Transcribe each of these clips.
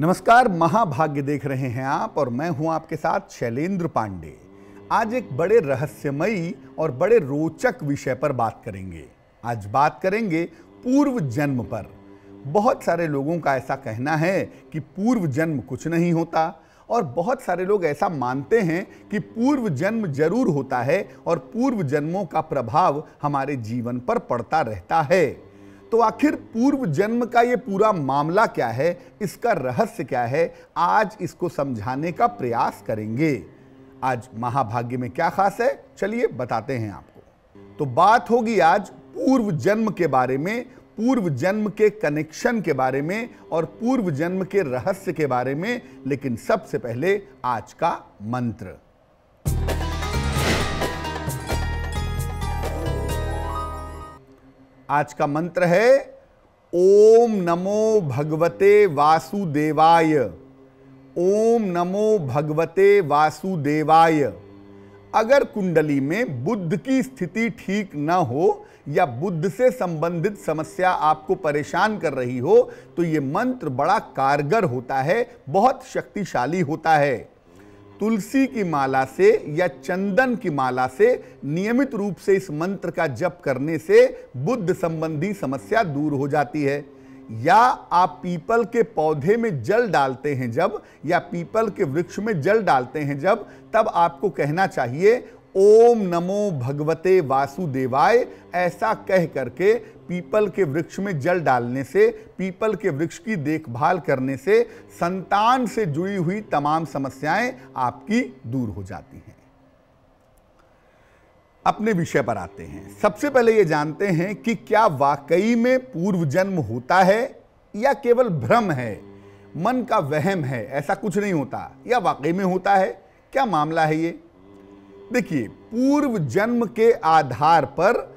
नमस्कार महाभाग्य देख रहे हैं आप और मैं हूं आपके साथ शैलेंद्र पांडे आज एक बड़े रहस्यमयी और बड़े रोचक विषय पर बात करेंगे आज बात करेंगे पूर्व जन्म पर बहुत सारे लोगों का ऐसा कहना है कि पूर्व जन्म कुछ नहीं होता और बहुत सारे लोग ऐसा मानते हैं कि पूर्व जन्म जरूर होता है और पूर्व जन्मों का प्रभाव हमारे जीवन पर पड़ता रहता है तो आखिर पूर्व जन्म का ये पूरा मामला क्या है इसका रहस्य क्या है आज इसको समझाने का प्रयास करेंगे आज महाभाग्य में क्या खास है चलिए बताते हैं आपको तो बात होगी आज पूर्व जन्म के बारे में पूर्व जन्म के कनेक्शन के बारे में और पूर्व जन्म के रहस्य के बारे में लेकिन सबसे पहले आज का मंत्र आज का मंत्र है ओम नमो भगवते वासुदेवाय ओम नमो भगवते वासुदेवाय अगर कुंडली में बुद्ध की स्थिति ठीक न हो या बुद्ध से संबंधित समस्या आपको परेशान कर रही हो तो ये मंत्र बड़ा कारगर होता है बहुत शक्तिशाली होता है तुलसी की माला से या चंदन की माला से नियमित रूप से इस मंत्र का जप करने से बुद्ध संबंधी समस्या दूर हो जाती है या आप पीपल के पौधे में जल डालते हैं जब या पीपल के वृक्ष में जल डालते हैं जब तब आपको कहना चाहिए ओम नमो भगवते वासुदेवाय ऐसा कह करके पीपल के वृक्ष में जल डालने से पीपल के वृक्ष की देखभाल करने से संतान से जुड़ी हुई तमाम समस्याएं आपकी दूर हो जाती हैं अपने विषय पर आते हैं सबसे पहले यह जानते हैं कि क्या वाकई में पूर्व जन्म होता है या केवल भ्रम है मन का वहम है ऐसा कुछ नहीं होता या वाकई में होता है क्या मामला है ये देखिए पूर्व जन्म के आधार पर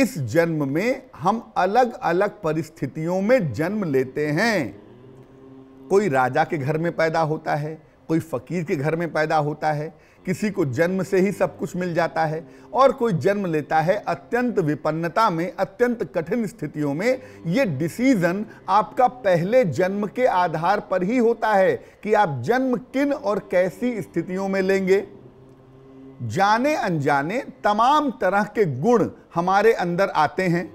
इस जन्म में हम अलग अलग परिस्थितियों में जन्म लेते हैं कोई राजा के घर में पैदा होता है कोई फकीर के घर में पैदा होता है किसी को जन्म से ही सब कुछ मिल जाता है और कोई जन्म लेता है अत्यंत विपन्नता में अत्यंत कठिन स्थितियों में ये डिसीजन आपका पहले जन्म के आधार पर ही होता है कि आप जन्म किन और कैसी स्थितियों में लेंगे जाने अनजाने तमाम तरह के गुण हमारे अंदर आते हैं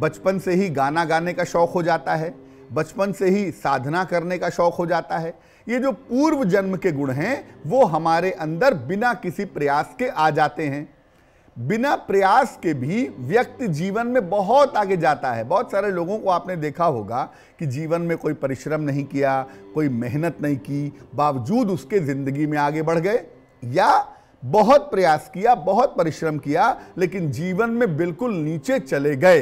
बचपन से ही गाना गाने का शौक़ हो जाता है बचपन से ही साधना करने का शौक़ हो जाता है ये जो पूर्व जन्म के गुण हैं वो हमारे अंदर बिना किसी प्रयास के आ जाते हैं बिना प्रयास के भी व्यक्ति जीवन में बहुत आगे जाता है बहुत सारे लोगों को आपने देखा होगा कि जीवन में कोई परिश्रम नहीं किया कोई मेहनत नहीं की बावजूद उसके ज़िंदगी में आगे बढ़ गए या बहुत प्रयास किया बहुत परिश्रम किया लेकिन जीवन में बिल्कुल नीचे चले गए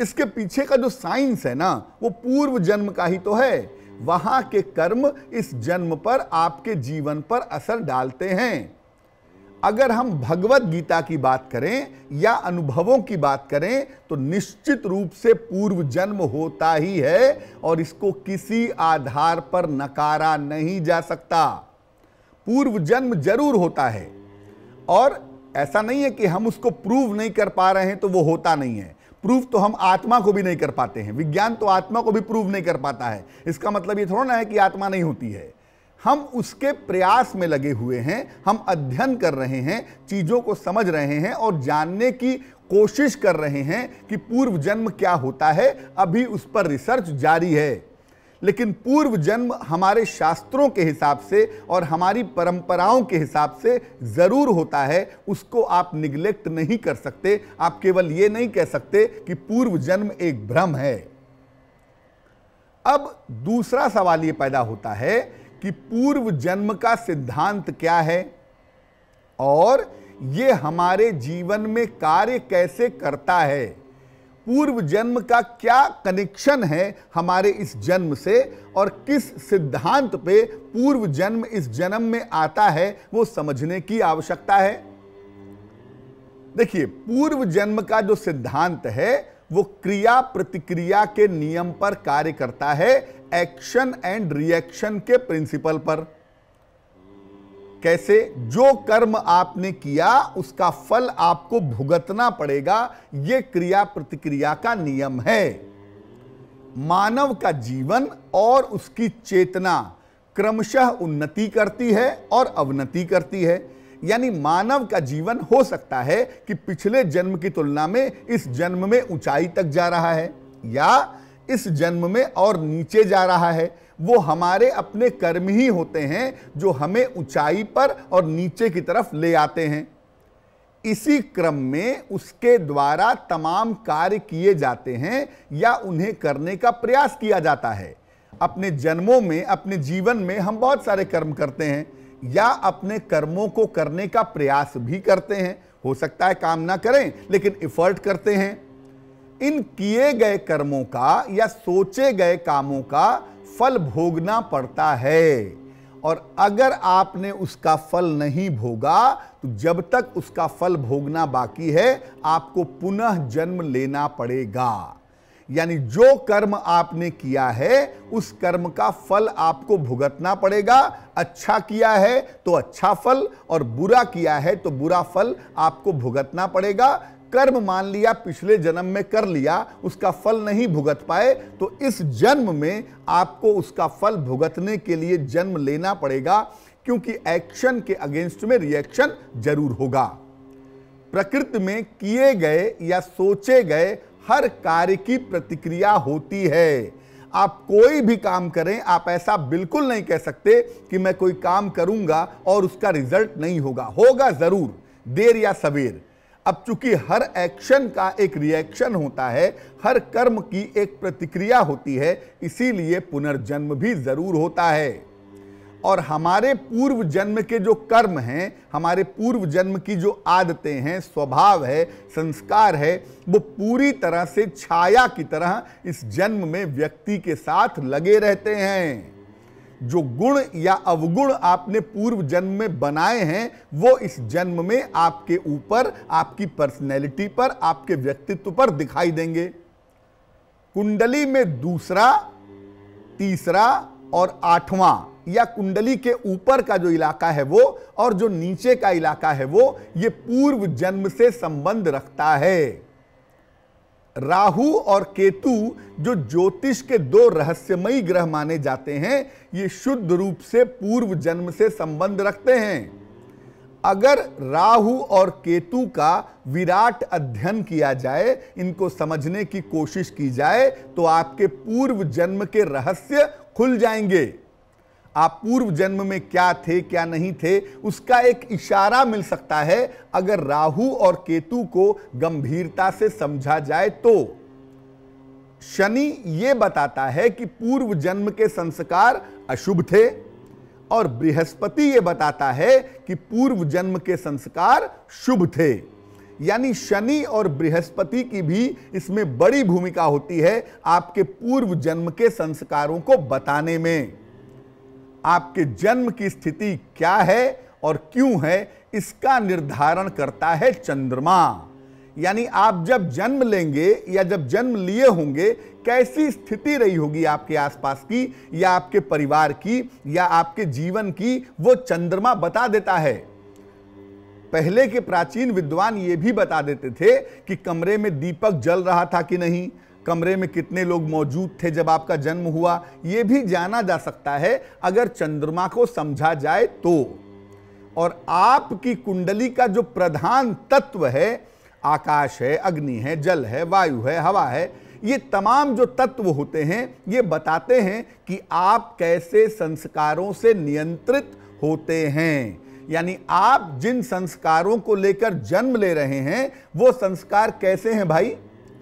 इसके पीछे का जो साइंस है ना वो पूर्व जन्म का ही तो है वहां के कर्म इस जन्म पर आपके जीवन पर असर डालते हैं अगर हम भगवत गीता की बात करें या अनुभवों की बात करें तो निश्चित रूप से पूर्व जन्म होता ही है और इसको किसी आधार पर नकारा नहीं जा सकता पूर्व जन्म जरूर होता है और ऐसा नहीं है कि हम उसको प्रूव नहीं कर पा रहे हैं तो वो होता नहीं है प्रूफ तो हम आत्मा को भी नहीं कर पाते हैं विज्ञान तो आत्मा को भी प्रूव नहीं कर पाता है इसका मतलब ये थोड़ा ना है कि आत्मा नहीं होती है हम उसके प्रयास में लगे हुए हैं हम अध्ययन कर रहे हैं चीज़ों को समझ रहे हैं और जानने की कोशिश कर रहे हैं कि पूर्व जन्म क्या होता है अभी उस पर रिसर्च जारी है लेकिन पूर्व जन्म हमारे शास्त्रों के हिसाब से और हमारी परंपराओं के हिसाब से ज़रूर होता है उसको आप निग्लेक्ट नहीं कर सकते आप केवल ये नहीं कह सकते कि पूर्व जन्म एक भ्रम है अब दूसरा सवाल ये पैदा होता है कि पूर्व जन्म का सिद्धांत क्या है और ये हमारे जीवन में कार्य कैसे करता है पूर्व जन्म का क्या कनेक्शन है हमारे इस जन्म से और किस सिद्धांत पे पूर्व जन्म इस जन्म में आता है वो समझने की आवश्यकता है देखिए पूर्व जन्म का जो सिद्धांत है वो क्रिया प्रतिक्रिया के नियम पर कार्य करता है एक्शन एंड रिएक्शन के प्रिंसिपल पर कैसे जो कर्म आपने किया उसका फल आपको भुगतना पड़ेगा यह क्रिया प्रतिक्रिया का नियम है मानव का जीवन और उसकी चेतना क्रमशः उन्नति करती है और अवनति करती है यानी मानव का जीवन हो सकता है कि पिछले जन्म की तुलना में इस जन्म में ऊंचाई तक जा रहा है या इस जन्म में और नीचे जा रहा है वो हमारे अपने कर्म ही होते हैं जो हमें ऊंचाई पर और नीचे की तरफ ले आते हैं इसी क्रम में उसके द्वारा तमाम कार्य किए जाते हैं या उन्हें करने का प्रयास किया जाता है अपने जन्मों में अपने जीवन में हम बहुत सारे कर्म करते हैं या अपने कर्मों को करने का प्रयास भी करते हैं हो सकता है काम ना करें लेकिन इफर्ट करते हैं इन किए गए कर्मों का या सोचे गए कामों का फल भोगना पड़ता है और अगर आपने उसका फल नहीं भोगा तो जब तक उसका फल भोगना बाकी है आपको पुनः जन्म लेना पड़ेगा यानी जो कर्म आपने किया है उस कर्म का फल आपको भुगतना पड़ेगा अच्छा किया है तो अच्छा फल और बुरा किया है तो बुरा फल आपको भुगतना पड़ेगा कर्म मान लिया पिछले जन्म में कर लिया उसका फल नहीं भुगत पाए तो इस जन्म में आपको उसका फल भुगतने के लिए जन्म लेना पड़ेगा क्योंकि एक्शन के अगेंस्ट में रिएक्शन जरूर होगा प्रकृति में किए गए या सोचे गए हर कार्य की प्रतिक्रिया होती है आप कोई भी काम करें आप ऐसा बिल्कुल नहीं कह सकते कि मैं कोई काम करूंगा और उसका रिजल्ट नहीं होगा होगा जरूर देर या सवेर अब चूंकि हर एक्शन का एक रिएक्शन होता है हर कर्म की एक प्रतिक्रिया होती है इसीलिए पुनर्जन्म भी जरूर होता है और हमारे पूर्व जन्म के जो कर्म हैं हमारे पूर्व जन्म की जो आदतें हैं स्वभाव है संस्कार है वो पूरी तरह से छाया की तरह इस जन्म में व्यक्ति के साथ लगे रहते हैं जो गुण या अवगुण आपने पूर्व जन्म में बनाए हैं वो इस जन्म में आपके ऊपर आपकी पर्सनैलिटी पर आपके व्यक्तित्व पर दिखाई देंगे कुंडली में दूसरा तीसरा और आठवां या कुंडली के ऊपर का जो इलाका है वो और जो नीचे का इलाका है वो ये पूर्व जन्म से संबंध रखता है राहु और केतु जो ज्योतिष के दो रहस्यमयी ग्रह माने जाते हैं ये शुद्ध रूप से पूर्व जन्म से संबंध रखते हैं अगर राहु और केतु का विराट अध्ययन किया जाए इनको समझने की कोशिश की जाए तो आपके पूर्व जन्म के रहस्य खुल जाएंगे आप पूर्व जन्म में क्या थे क्या नहीं थे उसका एक इशारा मिल सकता है अगर राहु और केतु को गंभीरता से समझा जाए तो शनि यह बताता है कि पूर्व जन्म के संस्कार अशुभ थे और बृहस्पति ये बताता है कि पूर्व जन्म के संस्कार शुभ थे यानी शनि और बृहस्पति की भी इसमें बड़ी भूमिका होती है आपके पूर्व जन्म के संस्कारों को बताने में आपके जन्म की स्थिति क्या है और क्यों है इसका निर्धारण करता है चंद्रमा यानी आप जब जन्म लेंगे या जब जन्म लिए होंगे कैसी स्थिति रही होगी आपके आसपास की या आपके परिवार की या आपके जीवन की वो चंद्रमा बता देता है पहले के प्राचीन विद्वान ये भी बता देते थे कि कमरे में दीपक जल रहा था कि नहीं कमरे में कितने लोग मौजूद थे जब आपका जन्म हुआ ये भी जाना जा सकता है अगर चंद्रमा को समझा जाए तो और आपकी कुंडली का जो प्रधान तत्व है आकाश है अग्नि है जल है वायु है हवा है ये तमाम जो तत्व होते हैं ये बताते हैं कि आप कैसे संस्कारों से नियंत्रित होते हैं यानी आप जिन संस्कारों को लेकर जन्म ले रहे हैं वो संस्कार कैसे हैं भाई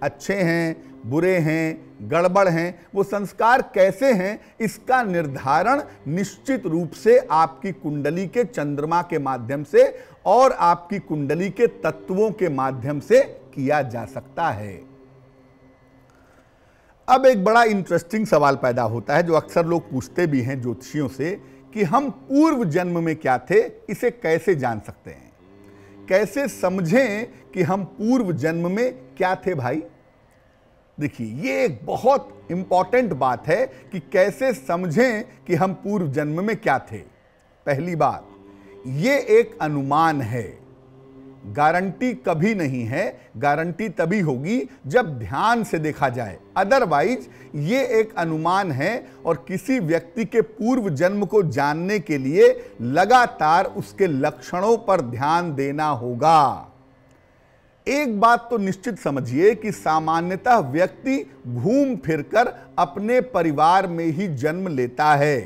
अच्छे हैं बुरे हैं गड़बड़ हैं वो संस्कार कैसे हैं इसका निर्धारण निश्चित रूप से आपकी कुंडली के चंद्रमा के माध्यम से और आपकी कुंडली के तत्वों के माध्यम से किया जा सकता है अब एक बड़ा इंटरेस्टिंग सवाल पैदा होता है जो अक्सर लोग पूछते भी हैं ज्योतिषियों से कि हम पूर्व जन्म में क्या थे इसे कैसे जान सकते हैं कैसे समझें कि हम पूर्व जन्म में क्या थे भाई देखिए ये एक बहुत इंपॉर्टेंट बात है कि कैसे समझें कि हम पूर्व जन्म में क्या थे पहली बात ये एक अनुमान है गारंटी कभी नहीं है गारंटी तभी होगी जब ध्यान से देखा जाए अदरवाइज ये एक अनुमान है और किसी व्यक्ति के पूर्व जन्म को जानने के लिए लगातार उसके लक्षणों पर ध्यान देना होगा एक बात तो निश्चित समझिए कि सामान्यतः व्यक्ति घूम फिरकर अपने परिवार में ही जन्म लेता है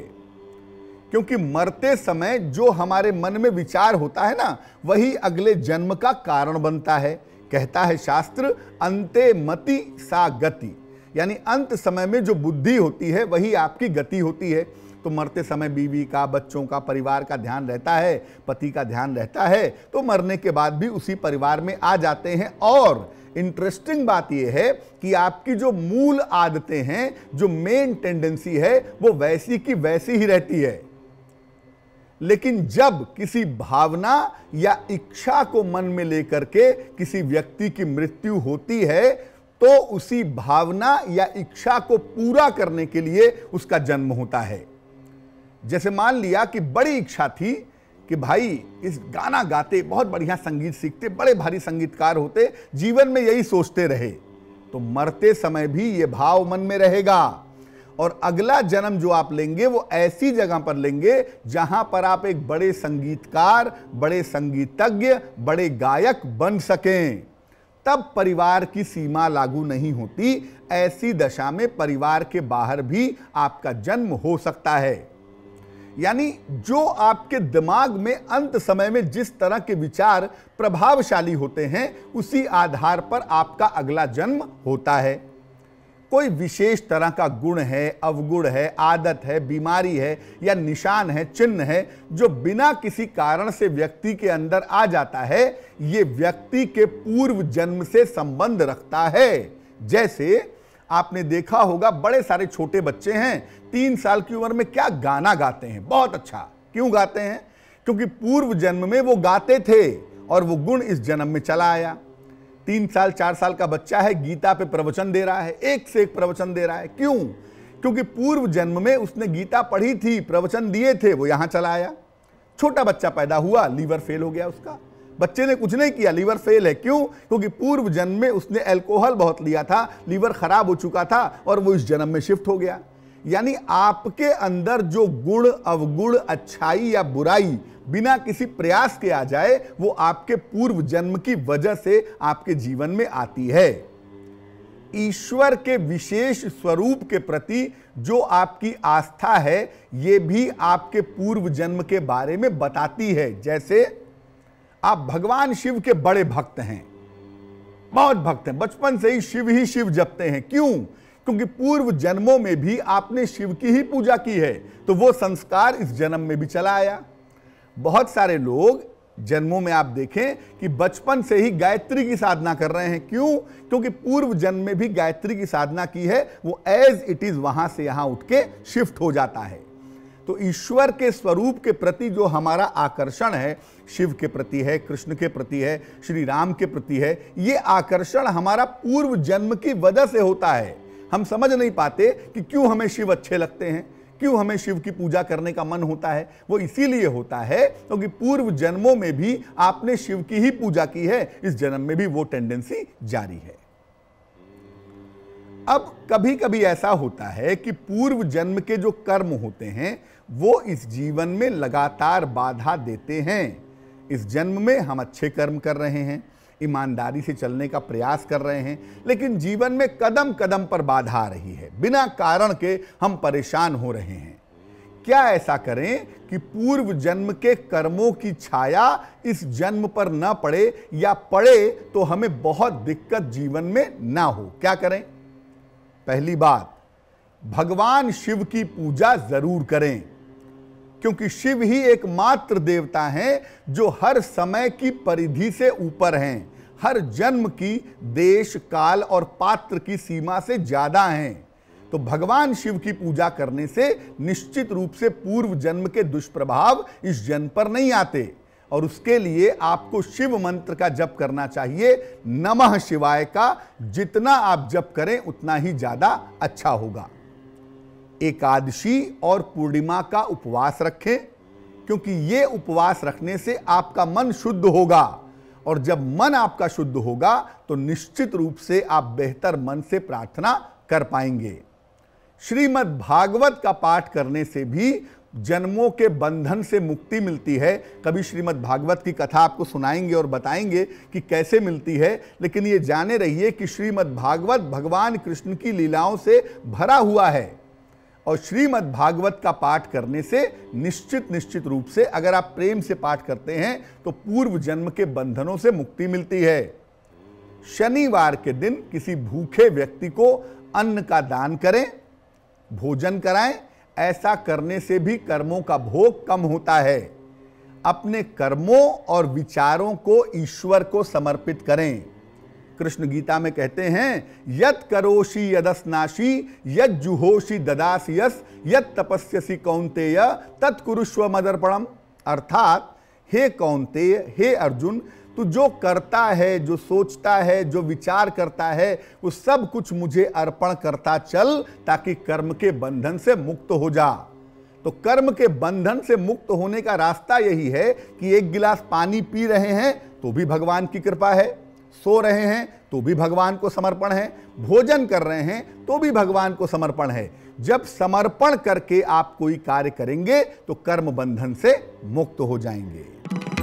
क्योंकि मरते समय जो हमारे मन में विचार होता है ना वही अगले जन्म का कारण बनता है कहता है शास्त्र अंते मति सा गति यानी अंत समय में जो बुद्धि होती है वही आपकी गति होती है तो मरते समय बीवी का बच्चों का परिवार का ध्यान रहता है पति का ध्यान रहता है तो मरने के बाद भी उसी परिवार में आ जाते हैं और इंटरेस्टिंग बात यह है कि आपकी जो मूल आदतें हैं जो मेन टेंडेंसी है वो वैसी की वैसी ही रहती है लेकिन जब किसी भावना या इच्छा को मन में लेकर के किसी व्यक्ति की मृत्यु होती है तो उसी भावना या इच्छा को पूरा करने के लिए उसका जन्म होता है जैसे मान लिया कि बड़ी इच्छा थी कि भाई इस गाना गाते बहुत बढ़िया संगीत सीखते बड़े भारी संगीतकार होते जीवन में यही सोचते रहे तो मरते समय भी ये भाव मन में रहेगा और अगला जन्म जो आप लेंगे वो ऐसी जगह पर लेंगे जहां पर आप एक बड़े संगीतकार बड़े संगीतज्ञ बड़े गायक बन सकें तब परिवार की सीमा लागू नहीं होती ऐसी दशा में परिवार के बाहर भी आपका जन्म हो सकता है यानी जो आपके दिमाग में अंत समय में जिस तरह के विचार प्रभावशाली होते हैं उसी आधार पर आपका अगला जन्म होता है कोई विशेष तरह का गुण है अवगुण है आदत है बीमारी है या निशान है चिन्ह है जो बिना किसी कारण से व्यक्ति के अंदर आ जाता है ये व्यक्ति के पूर्व जन्म से संबंध रखता है जैसे आपने देखा होगा बड़े सारे छोटे बच्चे हैं तीन साल की उम्र में क्या गाना गाते हैं बहुत अच्छा क्यों गाते हैं क्योंकि पूर्व जन्म में वो गाते थे और वो गुण इस जन्म में चला आया तीन साल चार साल का बच्चा है गीता पे प्रवचन दे रहा है एक से एक प्रवचन दे रहा है क्यों क्योंकि पूर्व जन्म में उसने गीता पढ़ी थी प्रवचन दिए थे वो यहां चला आया छोटा बच्चा पैदा हुआ लीवर फेल हो गया उसका बच्चे ने कुछ नहीं किया लीवर फेल है क्यों क्योंकि पूर्व जन्म में उसने एल्कोहल बहुत लिया था लीवर खराब हो चुका था और वो इस जन्म में शिफ्ट हो गया यानी आपके अंदर जो गुण अवगुण अच्छाई या बुराई बिना किसी प्रयास के आ जाए वो आपके पूर्व जन्म की वजह से आपके जीवन में आती है ईश्वर के विशेष स्वरूप के प्रति जो आपकी आस्था है ये भी आपके पूर्व जन्म के बारे में बताती है जैसे आप भगवान शिव के बड़े भक्त हैं बहुत भक्त हैं बचपन से ही शिव ही शिव जपते हैं क्यों क्योंकि पूर्व जन्मों में भी आपने शिव की ही पूजा की है तो वो संस्कार इस जन्म में भी चला आया बहुत सारे लोग जन्मों में आप देखें कि बचपन से ही गायत्री की साधना कर रहे हैं क्यों क्योंकि पूर्व जन्म में भी गायत्री की साधना की है वो एज इट इज वहां से यहां उठ के शिफ्ट हो जाता है तो ईश्वर के स्वरूप के प्रति जो हमारा आकर्षण है शिव के प्रति है कृष्ण के प्रति है श्री राम के प्रति है ये आकर्षण हमारा पूर्व जन्म की वजह से होता है हम समझ नहीं पाते कि क्यों हमें शिव अच्छे लगते हैं क्यों हमें शिव की पूजा करने का मन होता है वो इसीलिए होता है क्योंकि तो पूर्व जन्मों में भी आपने शिव की ही पूजा की है इस जन्म में भी वो टेंडेंसी जारी है अब कभी कभी ऐसा होता है कि पूर्व जन्म के जो कर्म होते हैं वो इस जीवन में लगातार बाधा देते हैं इस जन्म में हम अच्छे कर्म कर रहे हैं ईमानदारी से चलने का प्रयास कर रहे हैं लेकिन जीवन में कदम कदम पर बाधा आ रही है बिना कारण के हम परेशान हो रहे हैं क्या ऐसा करें कि पूर्व जन्म के कर्मों की छाया इस जन्म पर ना पड़े या पड़े तो हमें बहुत दिक्कत जीवन में ना हो क्या करें पहली बात भगवान शिव की पूजा जरूर करें क्योंकि शिव ही एकमात्र देवता हैं जो हर समय की परिधि से ऊपर हैं हर जन्म की देश काल और पात्र की सीमा से ज्यादा हैं तो भगवान शिव की पूजा करने से निश्चित रूप से पूर्व जन्म के दुष्प्रभाव इस जन्म पर नहीं आते और उसके लिए आपको शिव मंत्र का जप करना चाहिए नमः शिवाय का जितना आप जप करें उतना ही ज़्यादा अच्छा होगा एकादशी और पूर्णिमा का उपवास रखें क्योंकि ये उपवास रखने से आपका मन शुद्ध होगा और जब मन आपका शुद्ध होगा तो निश्चित रूप से आप बेहतर मन से प्रार्थना कर पाएंगे श्रीमद् भागवत का पाठ करने से भी जन्मों के बंधन से मुक्ति मिलती है कभी श्रीमद् भागवत की कथा आपको सुनाएंगे और बताएंगे कि कैसे मिलती है लेकिन ये जाने रहिए कि श्रीमद् भागवत भगवान कृष्ण की लीलाओं से भरा हुआ है और श्रीमद् भागवत का पाठ करने से निश्चित निश्चित रूप से अगर आप प्रेम से पाठ करते हैं तो पूर्व जन्म के बंधनों से मुक्ति मिलती है शनिवार के दिन किसी भूखे व्यक्ति को अन्न का दान करें भोजन कराएं ऐसा करने से भी कर्मों का भोग कम होता है अपने कर्मों और विचारों को ईश्वर को समर्पित करें कृष्ण गीता में कहते हैं यत करोशी यदस्नाशी यद जुहोषि ददासी यस यत तपस्यसी कौंतेय तत्कुरुष्व मदर्पणम अर्थात हे कौंतेय हे अर्जुन तो जो करता है जो सोचता है जो विचार करता है वो सब कुछ मुझे अर्पण करता चल ताकि कर्म के बंधन से मुक्त हो जा तो कर्म के बंधन से मुक्त होने का रास्ता यही है कि एक गिलास पानी पी रहे हैं तो भी भगवान की कृपा है सो रहे हैं तो भी भगवान को समर्पण है भोजन कर रहे हैं तो भी भगवान को समर्पण है जब समर्पण करके आप कोई कार्य करेंगे तो कर्म बंधन से मुक्त हो जाएंगे